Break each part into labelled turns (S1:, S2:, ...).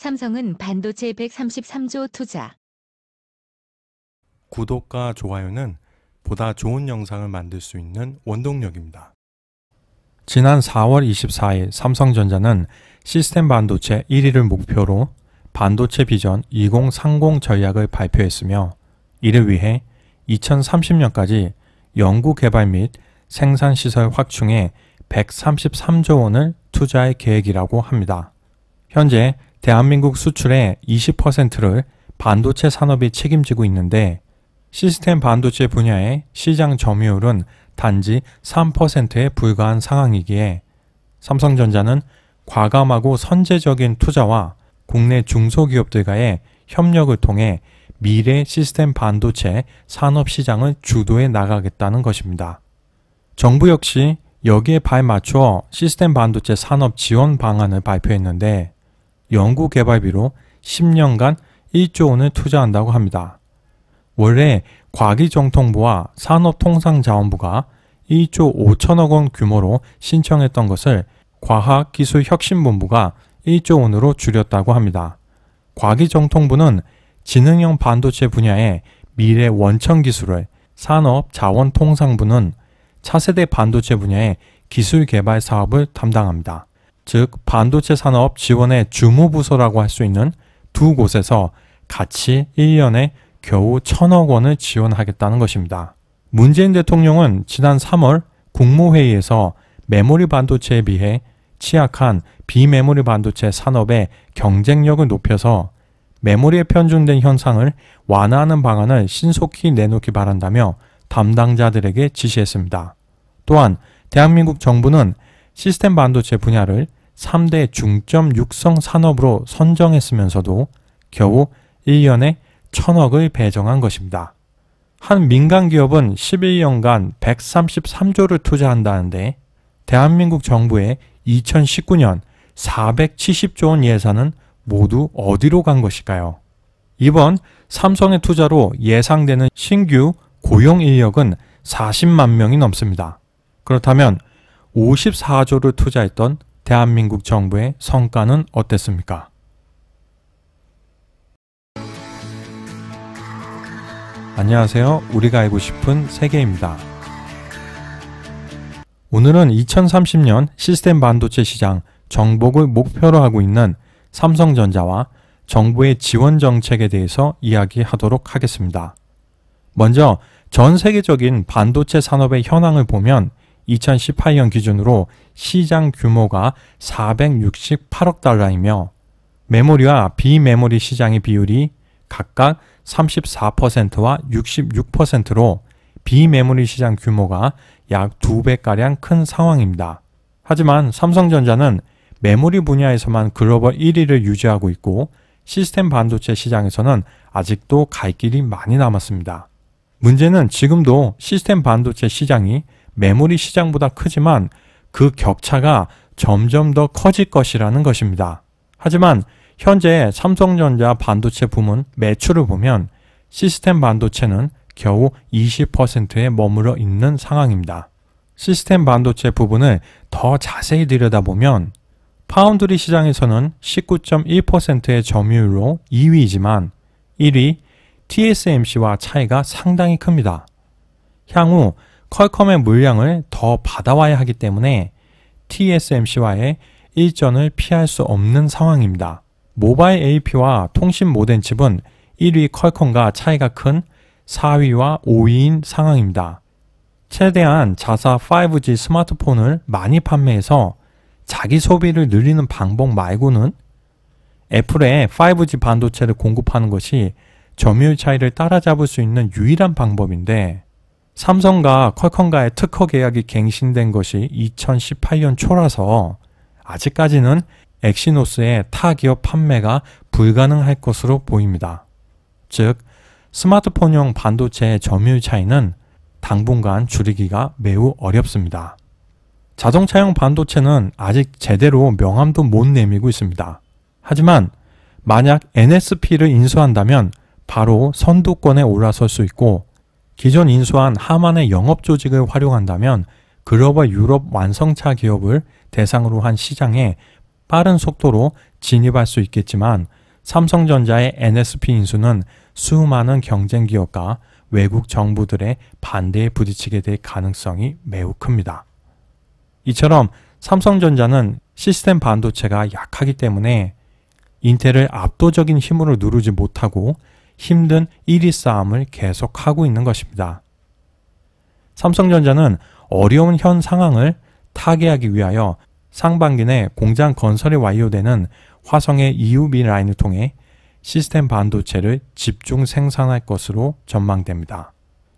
S1: 삼성은 반도체 133조 투자. 구독과 좋아요는 보다 좋은 영상을 만들 수 있는 원동력입니다. 지난 4월 24일 삼성전자는 시스템 반도체 1위를 목표로 반도체 비전 2030 전략을 발표했으며 이를 위해 2030년까지 연구 개발 및 생산 시설 확충에 133조 원을 투자할 계획이라고 합니다. 현재 대한민국 수출의 20%를 반도체 산업이 책임지고 있는데 시스템 반도체 분야의 시장 점유율은 단지 3%에 불과한 상황이기에 삼성전자는 과감하고 선제적인 투자와 국내 중소기업들과의 협력을 통해 미래 시스템 반도체 산업 시장을 주도해 나가겠다는 것입니다. 정부 역시 여기에 발맞춰 시스템 반도체 산업 지원 방안을 발표했는데 연구개발비로 10년간 1조 원을 투자한다고 합니다. 원래 과기정통부와 산업통상자원부가 1조 5천억 원 규모로 신청했던 것을 과학기술혁신본부가 1조 원으로 줄였다고 합니다. 과기정통부는 지능형 반도체 분야의 미래 원천 기술을 산업자원통상부는 차세대 반도체 분야의 기술 개발 사업을 담당합니다. 즉 반도체 산업 지원의 주무부서라고 할 수 있는 두 곳에서 같이 1년에 겨우 천억 원을 지원하겠다는 것입니다. 문재인 대통령은 지난 3월 국무회의에서 메모리 반도체에 비해 취약한 비메모리 반도체 산업의 경쟁력을 높여서 메모리에 편중된 현상을 완화하는 방안을 신속히 내놓기 바란다며 담당자들에게 지시했습니다. 또한 대한민국 정부는 시스템 반도체 분야를 3대 중점 육성 산업으로 선정했으면서도 겨우 1년에 1 0 0 0억을 배정한 것입니다. 한 민간 기업은 11년간 133조를 투자한다는데 대한민국 정부의 2019년 470조 원 예산은 모두 어디로 간 것일까요? 이번 삼성의 투자로 예상되는 신규 고용 인력은 40만 명이 넘습니다. 그렇다면 54조를 투자했던 대한민국 정부의 성과는 어땠습니까? 안녕하세요. 우리가 알고 싶은 세계입니다. 오늘은 2030년 시스템 반도체 시장 정복을 목표로 하고 있는 삼성전자와 정부의 지원 정책에 대해서 이야기하도록 하겠습니다. 먼저 전 세계적인 반도체 산업의 현황을 보면 2018년 기준으로 시장 규모가 468억 달러이며 메모리와 비메모리 시장의 비율이 각각 34%와 66%로 비메모리 시장 규모가 약 2배가량 큰 상황입니다. 하지만 삼성전자는 메모리 분야에서만 글로벌 1위를 유지하고 있고 시스템 반도체 시장에서는 아직도 갈 길이 많이 남았습니다. 문제는 지금도 시스템 반도체 시장이 메모리 시장보다 크지만 그 격차가 점점 더 커질 것이라는 것입니다. 하지만 현재 삼성전자 반도체 부문 매출을 보면 시스템 반도체는 겨우 20%에 머물러 있는 상황입니다. 시스템 반도체 부분을 더 자세히 들여다보면 파운드리 시장에서는 19.1%의 점유율로 2위이지만 1위 TSMC와 차이가 상당히 큽니다. 향후 퀄컴의 물량을 더 받아와야 하기 때문에 TSMC와의 일전을 피할 수 없는 상황입니다. 모바일 AP와 통신 모뎀 칩은 1위 컬컴과 차이가 큰 4위와 5위인 상황입니다. 최대한 자사 5G 스마트폰을 많이 판매해서 자기 소비를 늘리는 방법 말고는 애플에 5G 반도체를 공급하는 것이 점유율 차이를 따라잡을 수 있는 유일한 방법인데 삼성과 퀄컴과의 특허 계약이 갱신된 것이 2018년 초라서 아직까지는 엑시노스의 타 기업 판매가 불가능할 것으로 보입니다. 즉, 스마트폰용 반도체의 점유율 차이는 당분간 줄이기가 매우 어렵습니다. 자동차용 반도체는 아직 제대로 명함도 못 내밀고 있습니다. 하지만 만약 NSP를 인수한다면 바로 선두권에 올라설 수 있고 기존 인수한 하만의 영업 조직을 활용한다면 글로벌 유럽 완성차 기업을 대상으로 한 시장에 빠른 속도로 진입할 수 있겠지만 삼성전자의 NSP 인수는 수많은 경쟁 기업과 외국 정부들의 반대에 부딪히게 될 가능성이 매우 큽니다. 이처럼 삼성전자는 시스템 반도체가 약하기 때문에 인텔을 압도적인 힘으로 누르지 못하고 힘든 1위 싸움을 계속하고 있는 것입니다. 삼성전자는 어려운 현 상황을 타개하기 위하여 상반기 내 공장 건설이 완료되는 화성의 EUB 라인을 통해 시스템 반도체를 집중 생산할 것으로 전망됩니다.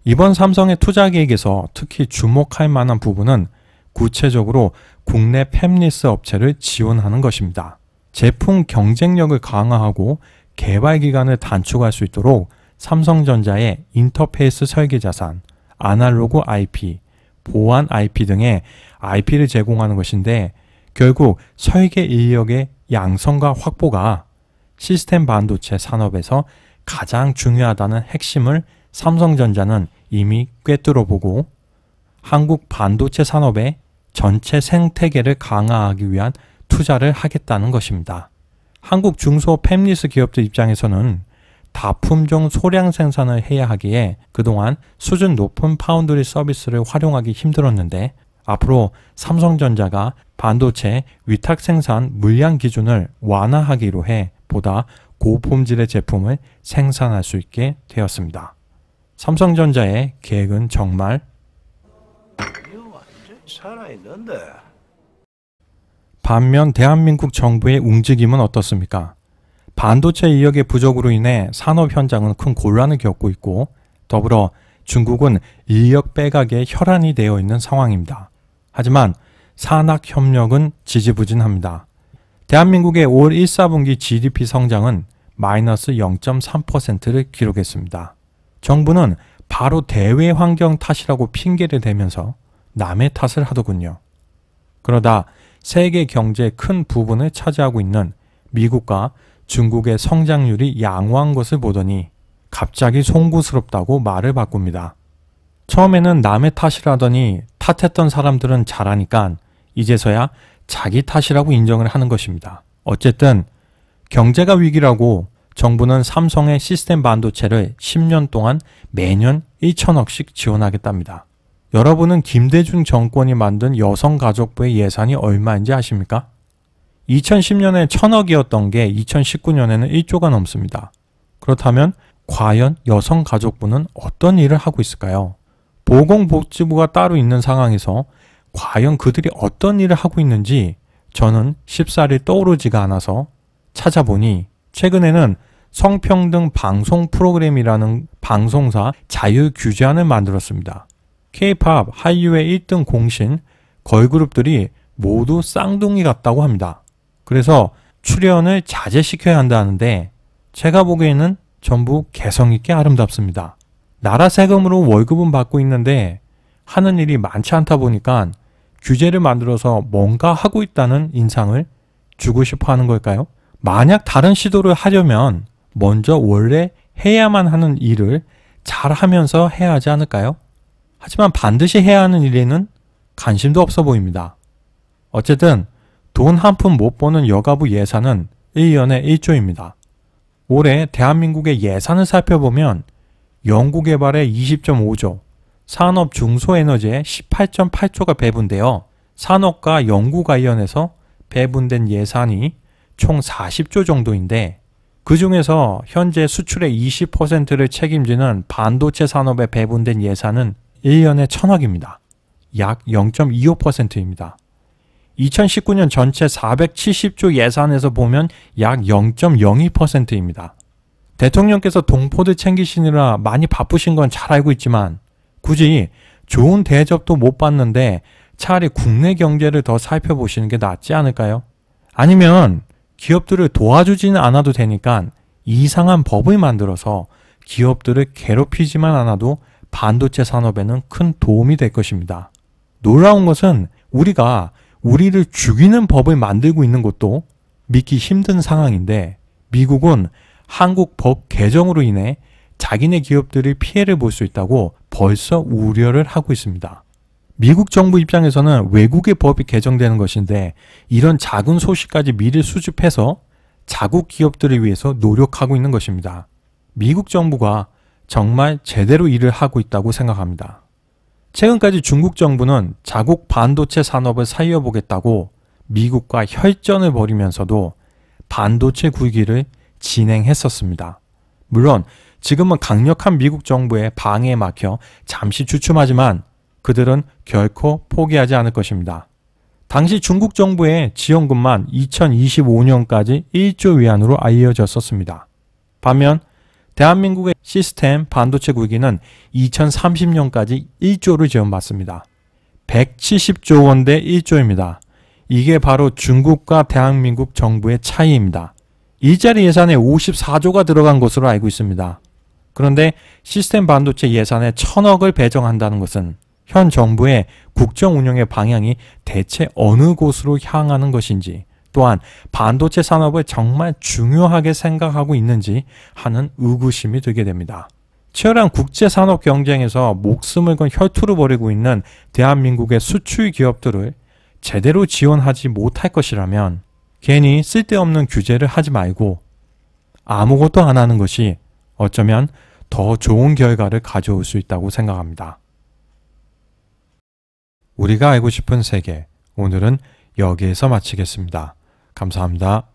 S1: 이번 삼성의 투자 계획에서 특히 주목할 만한 부분은 구체적으로 국내 팹리스 업체를 지원하는 것입니다. 제품 경쟁력을 강화하고 개발 기간을 단축할 수 있도록 삼성전자의 인터페이스 설계 자산, 아날로그 IP, 보안 IP 등의 IP를 제공하는 것인데 결국 설계 인력의 양성과 확보가 시스템 반도체 산업에서 가장 중요하다는 핵심을 삼성전자는 이미 꿰뚫어 보고 한국 반도체 산업의 전체 생태계를 강화하기 위한 투자를 하겠다는 것입니다. 한국 중소 팹리스 기업들 입장에서는 다품종 소량 생산을 해야 하기에 그동안 수준 높은 파운드리 서비스를 활용하기 힘들었는데 앞으로 삼성전자가 반도체 위탁 생산 물량 기준을 완화하기로 해 보다 고품질의 제품을 생산할 수 있게 되었습니다. 삼성전자의 계획은 정말 살아있는데 반면 대한민국 정부의 움직임은 어떻습니까? 반도체 인력의 부족으로 인해 산업 현장은 큰 곤란을 겪고 있고 더불어 중국은 인력 빼각에 혈안이 되어 있는 상황입니다. 하지만 산학 협력은 지지부진합니다. 대한민국의 올 1, 4분기 GDP 성장은 마이너스 0.3%를 기록했습니다. 정부는 바로 대외 환경 탓이라고 핑계를 대면서 남의 탓을 하더군요. 그러다 세계 경제의 큰 부분을 차지하고 있는 미국과 중국의 성장률이 양호한 것을 보더니 갑자기 송구스럽다고 말을 바꿉니다. 처음에는 남의 탓이라더니 탓했던 사람들은 잘하니까 이제서야 자기 탓이라고 인정을 하는 것입니다. 어쨌든 경제가 위기라고 정부는 삼성의 시스템 반도체를 10년 동안 매년 1천억씩 지원하겠답니다. 여러분은 김대중 정권이 만든 여성가족부의 예산이 얼마인지 아십니까? 2010년에 천억이었던 게 2019년에는 1조가 넘습니다. 그렇다면 과연 여성가족부는 어떤 일을 하고 있을까요? 보건복지부가 따로 있는 상황에서 과연 그들이 어떤 일을 하고 있는지 저는 쉽사리 떠오르지가 않아서 찾아보니 최근에는 성평등 방송 프로그램이라는 방송사 자유 규제안을 만들었습니다. K-팝 한류의 1등 공신 걸그룹들이 모두 쌍둥이 같다고 합니다. 그래서 출연을 자제시켜야 한다는데 제가 보기에는 전부 개성있게 아름답습니다. 나라 세금으로 월급은 받고 있는데 하는 일이 많지 않다 보니까 규제를 만들어서 뭔가 하고 있다는 인상을 주고 싶어 하는 걸까요? 만약 다른 시도를 하려면 먼저 원래 해야만 하는 일을 잘 하면서 해야 하지 않을까요? 하지만 반드시 해야 하는 일에는 관심도 없어 보입니다. 어쨌든 돈 한 푼 못 버는 여가부 예산은 1년에 1조입니다. 올해 대한민국의 예산을 살펴보면 연구개발에 20.5조, 산업 중소에너지에 18.8조가 배분되어 산업과 연구 관련해서 배분된 예산이 총 40조 정도인데 그 중에서 현재 수출의 20%를 책임지는 반도체 산업에 배분된 예산은 1년에 1 0 0 0억입니다약 0.25%입니다. 2019년 전체 470조 예산에서 보면 약 0.02%입니다. 대통령께서 동포들 챙기시느라 많이 바쁘신 건 잘 알고 있지만 굳이 좋은 대접도 못 받는데 차라리 국내 경제를 더 살펴보시는 게 낫지 않을까요? 아니면 기업들을 도와주지는 않아도 되니까 이상한 법을 만들어서 기업들을 괴롭히지만 않아도 반도체 산업에는 큰 도움이 될 것입니다. 놀라운 것은 우리가 우리를 죽이는 법을 만들고 있는 것도 믿기 힘든 상황인데 미국은 한국 법 개정으로 인해 자기네 기업들이 피해를 볼 수 있다고 벌써 우려를 하고 있습니다. 미국 정부 입장에서는 외국의 법이 개정되는 것인데 이런 작은 소식까지 미리 수집해서 자국 기업들을 위해서 노력하고 있는 것입니다. 미국 정부가 정말 제대로 일을 하고 있다고 생각합니다. 최근까지 중국 정부는 자국 반도체 산업을 살려보겠다고 미국과 혈전을 벌이면서도 반도체 구기를 진행했었습니다. 물론 지금은 강력한 미국 정부의 방해에 막혀 잠시 주춤하지만 그들은 결코 포기하지 않을 것입니다. 당시 중국 정부의 지원금만 2025년까지 1조 위안으로 알려졌었습니다. 반면 대한민국의 시스템 반도체 구기는 2030년까지 1조를 지원받습니다. 170조 원대 1조입니다. 이게 바로 중국과 대한민국 정부의 차이입니다. 일자리 예산에 54조가 들어간 것으로 알고 있습니다. 그런데 시스템 반도체 예산에 0억을 배정한다는 것은 현 정부의 국정 운영의 방향이 대체 어느 곳으로 향하는 것인지 또한 반도체 산업을 정말 중요하게 생각하고 있는지 하는 의구심이 들게 됩니다. 치열한 국제 산업 경쟁에서 목숨을 건 혈투를 벌이고 있는 대한민국의 수출 기업들을 제대로 지원하지 못할 것이라면 괜히 쓸데없는 규제를 하지 말고 아무것도 안 하는 것이 어쩌면 더 좋은 결과를 가져올 수 있다고 생각합니다. 우리가 알고 싶은 세계, 오늘은 여기에서 마치겠습니다. 감사합니다.